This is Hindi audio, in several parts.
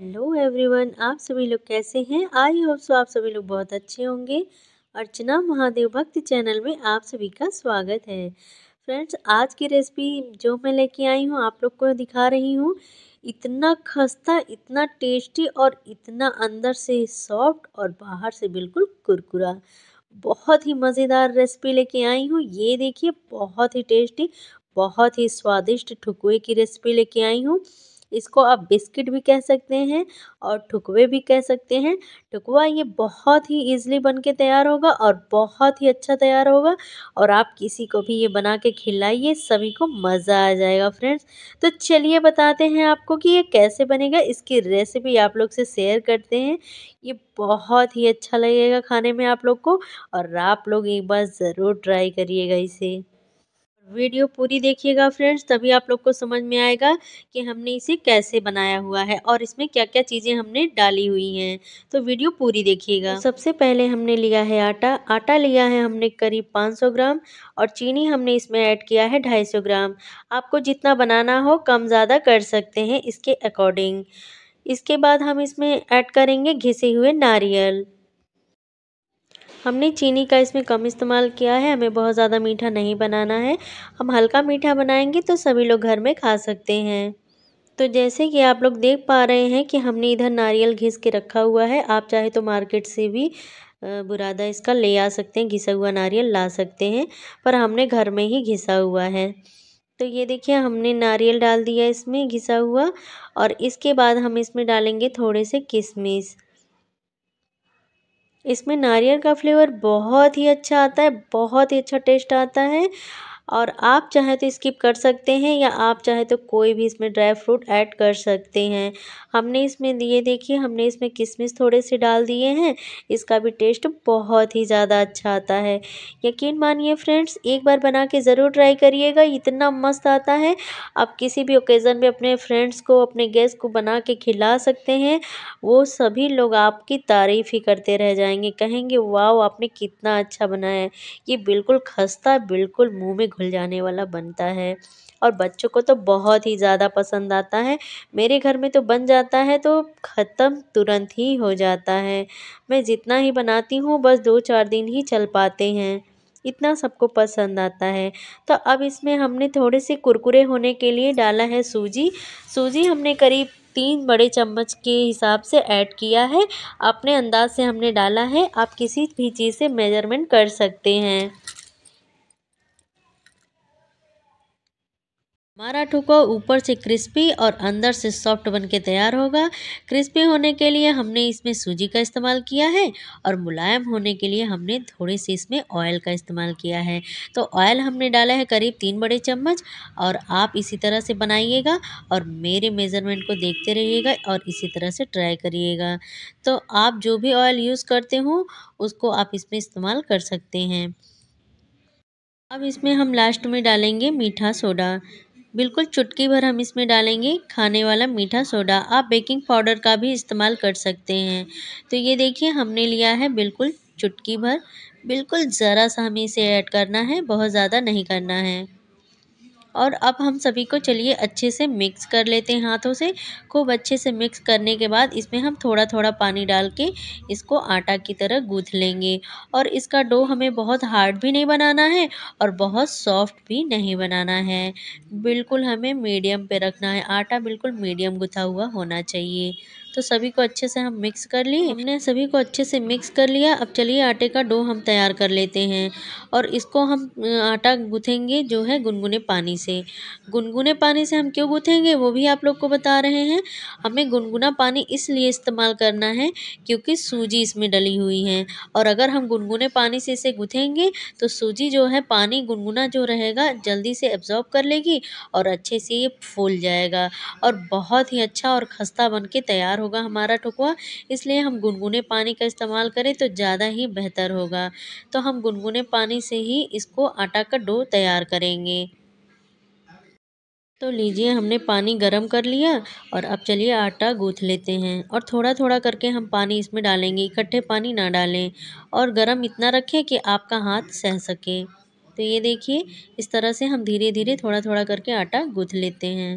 हेलो एवरीवन आप सभी लोग कैसे हैं आई होप सो आप सभी लोग बहुत अच्छे होंगे अर्चना महादेव भक्त चैनल में आप सभी का स्वागत है फ्रेंड्स आज की रेसिपी जो मैं लेके आई हूँ आप लोग को दिखा रही हूँ इतना खस्ता इतना टेस्टी और इतना अंदर से सॉफ्ट और बाहर से बिल्कुल कुरकुरा बहुत ही मज़ेदार रेसिपी लेके आई हूँ ये देखिए बहुत ही टेस्टी बहुत ही स्वादिष्ट ठुकुए की रेसिपी लेके आई हूँ इसको आप बिस्किट भी कह सकते हैं और ठुकवे भी कह सकते हैं ठुकवा ये बहुत ही ईजिली बन के तैयार होगा और बहुत ही अच्छा तैयार होगा और आप किसी को भी ये बना के खिलाइए सभी को मज़ा आ जाएगा फ्रेंड्स तो चलिए बताते हैं आपको कि ये कैसे बनेगा इसकी रेसिपी आप लोग से शेयर करते हैं ये बहुत ही अच्छा लगेगा खाने में आप लोग को और आप लोग एक बार ज़रूर ट्राई करिएगा इसे वीडियो पूरी देखिएगा फ्रेंड्स तभी आप लोग को समझ में आएगा कि हमने इसे कैसे बनाया हुआ है और इसमें क्या क्या चीज़ें हमने डाली हुई हैं तो वीडियो पूरी देखिएगा तो सबसे पहले हमने लिया है आटा आटा लिया है हमने करीब 500 ग्राम और चीनी हमने इसमें ऐड किया है 250 ग्राम आपको जितना बनाना हो कम ज़्यादा कर सकते हैं इसके अकॉर्डिंग इसके बाद हम इसमें ऐड करेंगे घिसे हुए नारियल हमने चीनी का इसमें कम इस्तेमाल किया है हमें बहुत ज़्यादा मीठा नहीं बनाना है हम हल्का मीठा बनाएंगे तो सभी लोग घर में खा सकते हैं तो जैसे कि आप लोग देख पा रहे हैं कि हमने इधर नारियल घिस के रखा हुआ है आप चाहे तो मार्केट से भी बुरादा इसका ले आ सकते हैं घिसा हुआ नारियल ला सकते हैं पर हमने घर में ही घिसा हुआ है तो ये देखिए हमने नारियल डाल दिया इसमें घिसा हुआ और इसके बाद हम इसमें डालेंगे थोड़े से किशमिश इसमें नारियल का फ्लेवर बहुत ही अच्छा आता है बहुत ही अच्छा टेस्ट आता है और आप चाहें तो स्किप कर सकते हैं या आप चाहें तो कोई भी इसमें ड्राई फ्रूट ऐड कर सकते हैं हमने इसमें दिए देखिए हमने इसमें किशमिश थोड़े से डाल दिए हैं इसका भी टेस्ट बहुत ही ज़्यादा अच्छा आता है यकीन मानिए फ्रेंड्स एक बार बना के ज़रूर ट्राई करिएगा इतना मस्त आता है आप किसी भी ओकेज़न में अपने फ्रेंड्स को अपने गेस्ट को बना के खिला सकते हैं वो सभी लोग आपकी तारीफ़ ही करते रह जाएंगे कहेंगे वाह आपने कितना अच्छा बनाया है ये बिल्कुल खस्ता बिल्कुल मुँह में खुल जाने वाला बनता है और बच्चों को तो बहुत ही ज़्यादा पसंद आता है मेरे घर में तो बन जाता है तो ख़त्म तुरंत ही हो जाता है मैं जितना ही बनाती हूँ बस दो चार दिन ही चल पाते हैं इतना सबको पसंद आता है तो अब इसमें हमने थोड़े से कुरकुरे होने के लिए डाला है सूजी सूजी हमने करीब तीन बड़े चम्मच के हिसाब से ऐड किया है अपने अंदाज से हमने डाला है आप किसी भी चीज़ से मेजरमेंट कर सकते हैं हमारा ठुको ऊपर से क्रिस्पी और अंदर से सॉफ्ट बन के तैयार होगा क्रिस्पी होने के लिए हमने इसमें सूजी का इस्तेमाल किया है और मुलायम होने के लिए हमने थोड़े से इसमें ऑयल का इस्तेमाल किया है तो ऑयल हमने डाला है करीब तीन बड़े चम्मच और आप इसी तरह से बनाइएगा और मेरे मेज़रमेंट को देखते रहिएगा और इसी तरह से ट्राई करिएगा तो आप जो भी ऑयल यूज़ करते हो उसको आप इसमें इस्तेमाल कर सकते हैं अब इसमें हम लास्ट में डालेंगे मीठा सोडा बिल्कुल चुटकी भर हम इसमें डालेंगे खाने वाला मीठा सोडा आप बेकिंग पाउडर का भी इस्तेमाल कर सकते हैं तो ये देखिए हमने लिया है बिल्कुल चुटकी भर बिल्कुल ज़रा सा हमें इसे ऐड करना है बहुत ज़्यादा नहीं करना है और अब हम सभी को चलिए अच्छे से मिक्स कर लेते हैं हाथों से खूब अच्छे से मिक्स करने के बाद इसमें हम थोड़ा थोड़ा पानी डाल के इसको आटा की तरह गूँथ लेंगे और इसका डो हमें बहुत हार्ड भी नहीं बनाना है और बहुत सॉफ्ट भी नहीं बनाना है बिल्कुल हमें मीडियम पे रखना है आटा बिल्कुल मीडियम गुथा हुआ होना चाहिए तो सभी को अच्छे से हम मिक्स कर लिए हमने सभी को अच्छे से मिक्स कर लिया अब चलिए आटे का डो हम तैयार कर लेते हैं और इसको हम आटा गूँथेंगे जो है गुनगुने पानी से गुनगुने पानी से हम क्यों गूँथेंगे वो भी आप लोग को बता रहे हैं हमें गुनगुना पानी इसलिए इस्तेमाल करना है क्योंकि सूजी इसमें डली हुई है और अगर हम गुनगुने पानी से इसे गुथेंगे तो सूजी जो है पानी गुनगुना जो रहेगा जल्दी से एब्जॉर्ब कर लेगी और अच्छे से ये फूल जाएगा और बहुत ही अच्छा और खस्ता बन के तैयार होगा हमारा ठुकवा इसलिए हम गुनगुने पानी का इस्तेमाल करें तो ज़्यादा ही बेहतर होगा तो हम गुनगुने पानी से ही इसको आटा का डो तैयार करेंगे तो लीजिए हमने पानी गरम कर लिया और अब चलिए आटा गूँथ लेते हैं और थोड़ा थोड़ा करके हम पानी इसमें डालेंगे इकट्ठे पानी ना डालें और गरम इतना रखें कि आपका हाथ सह सके तो ये देखिए इस तरह से हम धीरे धीरे थोड़ा थोड़ा करके आटा गूँथ लेते हैं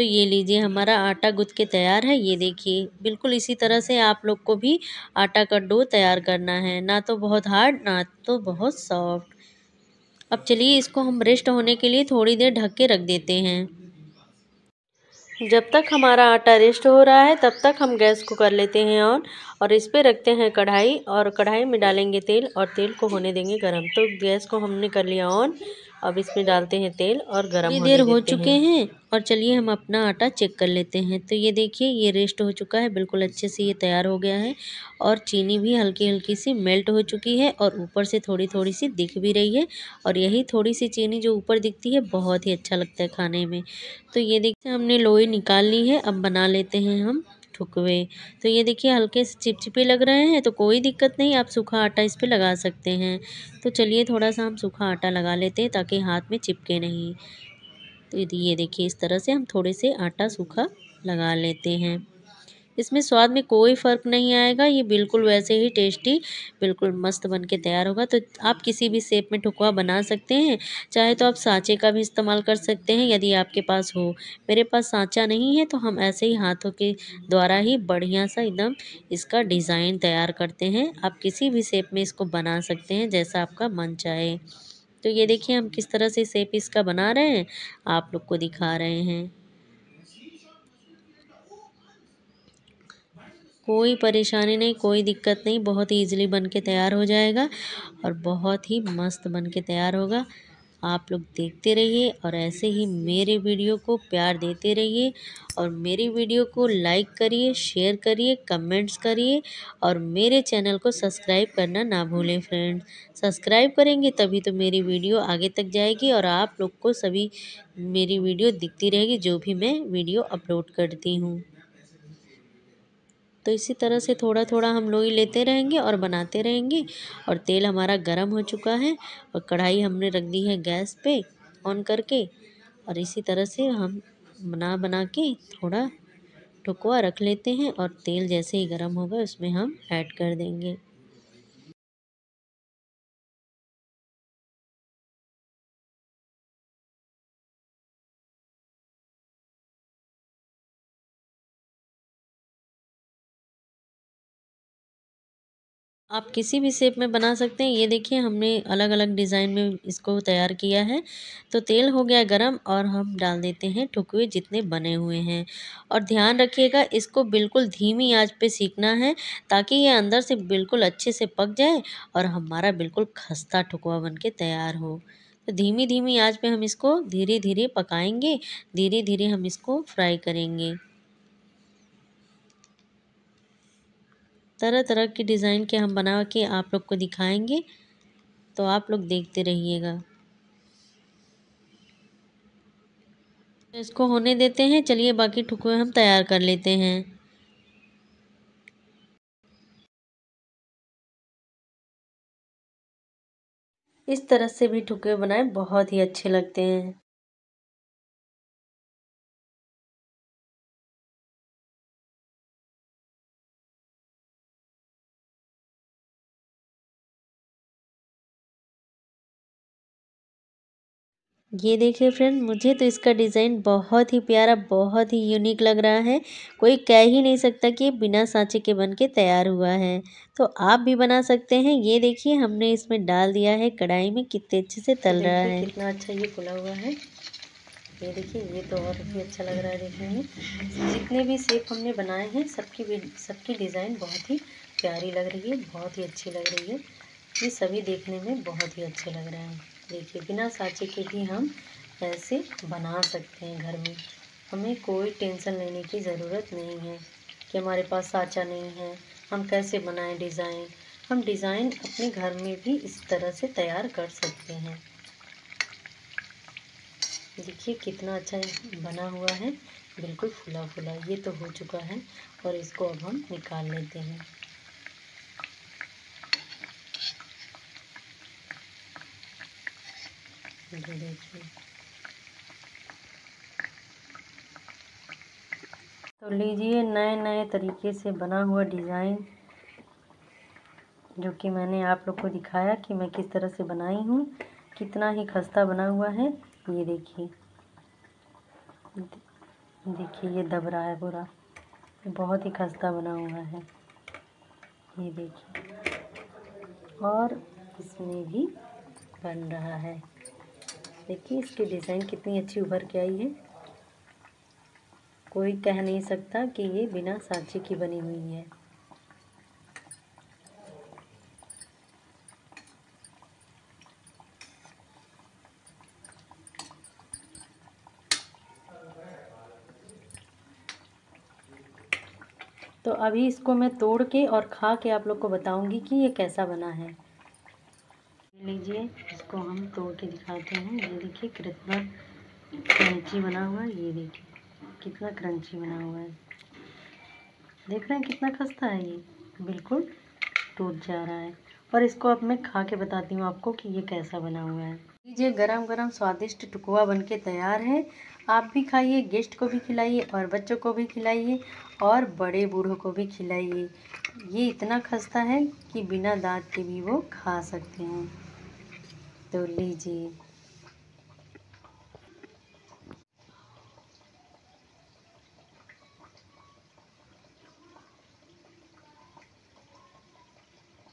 तो ये लीजिए हमारा आटा गुद के तैयार है ये देखिए बिल्कुल इसी तरह से आप लोग को भी आटा का डो तैयार करना है ना तो बहुत हार्ड ना तो बहुत सॉफ्ट अब चलिए इसको हम रेस्ट होने के लिए थोड़ी देर ढक के रख देते हैं जब तक हमारा आटा रेस्ट हो रहा है तब तक हम गैस को कर लेते हैं ऑन और इस पर रखते हैं कढ़ाई और कढ़ाई में डालेंगे तेल और तेल को होने देंगे गर्म तो गैस को हमने कर लिया ऑन अब इसमें डालते हैं तेल और गर्म होने देर हो चुके हैं।, हैं और चलिए हम अपना आटा चेक कर लेते हैं तो ये देखिए ये रेस्ट हो चुका है बिल्कुल अच्छे से ये तैयार हो गया है और चीनी भी हल्की हल्की सी मेल्ट हो चुकी है और ऊपर से थोड़ी थोड़ी सी दिख भी रही है और यही थोड़ी सी चीनी जो ऊपर दिखती है बहुत ही अच्छा लगता है खाने में तो ये देखिए हमने लोई निकाल ली है अब बना लेते हैं हम ठुकवे तो ये देखिए हल्के से चिपचिपे लग रहे हैं तो कोई दिक्कत नहीं आप सूखा आटा इस पर लगा सकते हैं तो चलिए थोड़ा सा हम सूखा आटा लगा लेते हैं ताकि हाथ में चिपके नहीं तो ये देखिए इस तरह से हम थोड़े से आटा सूखा लगा लेते हैं इसमें स्वाद में कोई फ़र्क नहीं आएगा ये बिल्कुल वैसे ही टेस्टी बिल्कुल मस्त बन के तैयार होगा तो आप किसी भी सेप में ठुकवा बना सकते हैं चाहे तो आप सांचे का भी इस्तेमाल कर सकते हैं यदि आपके पास हो मेरे पास सांचा नहीं है तो हम ऐसे ही हाथों के द्वारा ही बढ़िया सा एकदम इसका डिज़ाइन तैयार करते हैं आप किसी भी सेप में इसको बना सकते हैं जैसा आपका मन चाहे तो ये देखिए हम किस तरह से सेप इसका बना रहे हैं आप लोग को दिखा रहे हैं कोई परेशानी नहीं कोई दिक्कत नहीं बहुत ईजिली बन के तैयार हो जाएगा और बहुत ही मस्त बन के तैयार होगा आप लोग देखते रहिए और ऐसे ही मेरे वीडियो को प्यार देते रहिए और मेरी वीडियो को लाइक करिए शेयर करिए कमेंट्स करिए और मेरे चैनल को सब्सक्राइब करना ना भूलें फ्रेंड्स सब्सक्राइब करेंगे तभी तो मेरी वीडियो आगे तक जाएगी और आप लोग को सभी मेरी वीडियो दिखती रहेगी जो भी मैं वीडियो अपलोड करती हूँ तो इसी तरह से थोड़ा थोड़ा हम लोई लेते रहेंगे और बनाते रहेंगे और तेल हमारा गर्म हो चुका है और कढ़ाई हमने रख दी है गैस पे ऑन करके और इसी तरह से हम बना बना के थोड़ा ठुकवा रख लेते हैं और तेल जैसे ही गर्म होगा उसमें हम ऐड कर देंगे आप किसी भी शेप में बना सकते हैं ये देखिए हमने अलग अलग डिज़ाइन में इसको तैयार किया है तो तेल हो गया गरम और हम डाल देते हैं ठुकवे जितने बने हुए हैं और ध्यान रखिएगा इसको बिल्कुल धीमी आंच पे सीखना है ताकि ये अंदर से बिल्कुल अच्छे से पक जाए और हमारा बिल्कुल खस्ता ठुकवा बन के तैयार हो तो धीमी धीमी आँच पर हम इसको धीरे धीरे पकाएँगे धीरे धीरे हम इसको फ्राई करेंगे तरह तरह के डिज़ाइन के हम बना के आप लोग को दिखाएंगे तो आप लोग देखते रहिएगा तो इसको होने देते हैं चलिए बाकी ठुकुए हम तैयार कर लेते हैं इस तरह से भी ठुकुए बनाए बहुत ही अच्छे लगते हैं ये देखिए फ्रेंड मुझे तो इसका डिज़ाइन बहुत ही प्यारा बहुत ही यूनिक लग रहा है कोई कह ही नहीं सकता कि बिना सांचे के बन के तैयार हुआ है तो आप भी बना सकते हैं ये देखिए हमने इसमें डाल दिया है कढ़ाई में कितने अच्छे से तल रहा है कितना अच्छा ये खुला हुआ है ये देखिए ये तो और भी अच्छा लग रहा है देखने में जितने भी सेप हमने बनाए हैं सबकी सबकी डिज़ाइन बहुत ही प्यारी लग रही है बहुत ही अच्छी लग रही है ये सभी देखने में बहुत ही अच्छे लग रहे हैं देखिए बिना साँचे के भी हम ऐसे बना सकते हैं घर में हमें कोई टेंशन लेने की ज़रूरत नहीं है कि हमारे पास साँचा नहीं है हम कैसे बनाएं डिज़ाइन हम डिज़ाइन अपने घर में भी इस तरह से तैयार कर सकते हैं देखिए कितना अच्छा बना हुआ है बिल्कुल फुला फुला ये तो हो चुका है और इसको अब हम निकाल लेते हैं देखिए तो लीजिए नए नए तरीके से बना हुआ डिज़ाइन जो कि मैंने आप लोग को दिखाया कि मैं किस तरह से बनाई हूँ कितना ही खस्ता बना हुआ है ये देखिए देखिए ये दब रहा है पूरा बहुत ही खस्ता बना हुआ है ये देखिए और इसमें भी बन रहा है देखिए इसकी डिज़ाइन कितनी अच्छी उभर के आई है कोई कह नहीं सकता कि ये बिना सांचे की बनी हुई है तो अभी इसको मैं तोड़ के और खा के आप लोग को बताऊंगी कि ये कैसा बना है लीजिए इसको हम तोड़ के दिखाते हैं ये देखिए कितना क्रंची बना हुआ है ये देखिए कितना क्रंची बना हुआ है देख रहे हैं कितना खस्ता है ये बिल्कुल टूट जा रहा है और इसको अब मैं खा के बताती हूँ आपको कि ये कैसा बना हुआ है ये गरम गरम स्वादिष्ट टुकवा बनके तैयार है आप भी खाइए गेस्ट को भी खिलाइए और बच्चों को भी खिलाइए और बड़े बूढ़ों को भी खिलाइए ये इतना खस्ता है कि बिना दांत के भी वो खा सकते हैं तो लीजिए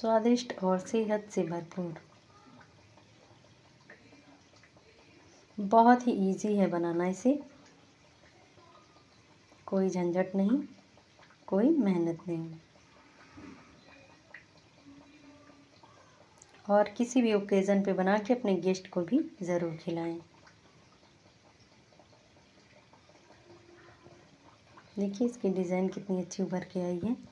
स्वादिष्ट और सेहत से भरपूर बहुत ही इजी है बनाना इसे कोई झंझट नहीं कोई मेहनत नहीं और किसी भी ओकेज़न पे बना के अपने गेस्ट को भी ज़रूर खिलाएं देखिए इसकी डिज़ाइन कितनी अच्छी उभर के आई है